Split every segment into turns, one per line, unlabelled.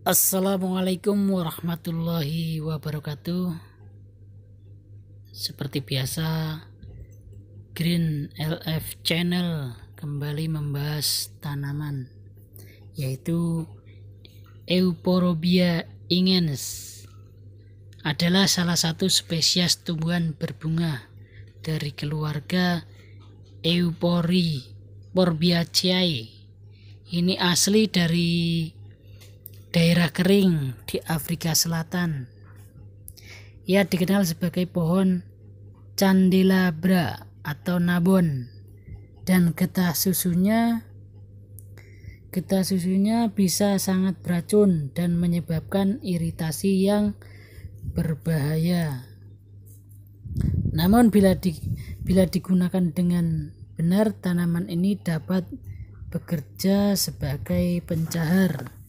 Assalamualaikum warahmatullahi wabarakatuh. Seperti biasa, Green LF Channel kembali membahas tanaman yaitu Euporobia ingens adalah salah satu spesies tumbuhan berbunga dari keluarga Eupori Porbiaceae. Ini asli dari daerah kering di Afrika Selatan. Ia dikenal sebagai pohon candelabra atau nabon dan getah susunya getah susunya bisa sangat beracun dan menyebabkan iritasi yang berbahaya. Namun bila di, bila digunakan dengan benar tanaman ini dapat bekerja sebagai pencahar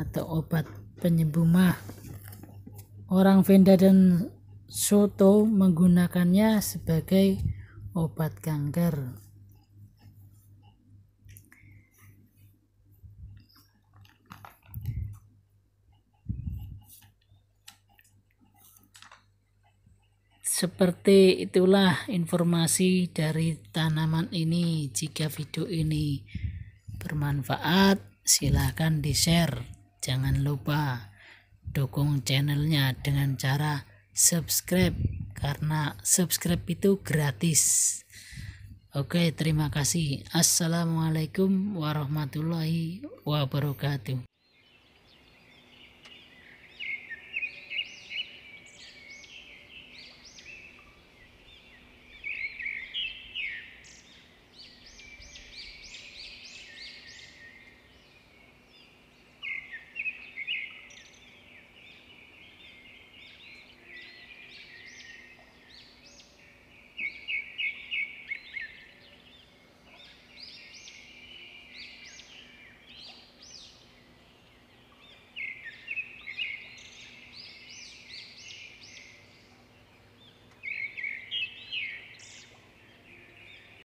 atau obat penyembuh mah. Orang Venda dan Soto menggunakannya sebagai obat kanker. Seperti itulah informasi dari tanaman ini. Jika video ini bermanfaat, silahkan di-share. Jangan lupa dukung channelnya dengan cara subscribe karena subscribe itu gratis. Oke, terima kasih. Assalamualaikum warahmatullahi wabarakatuh.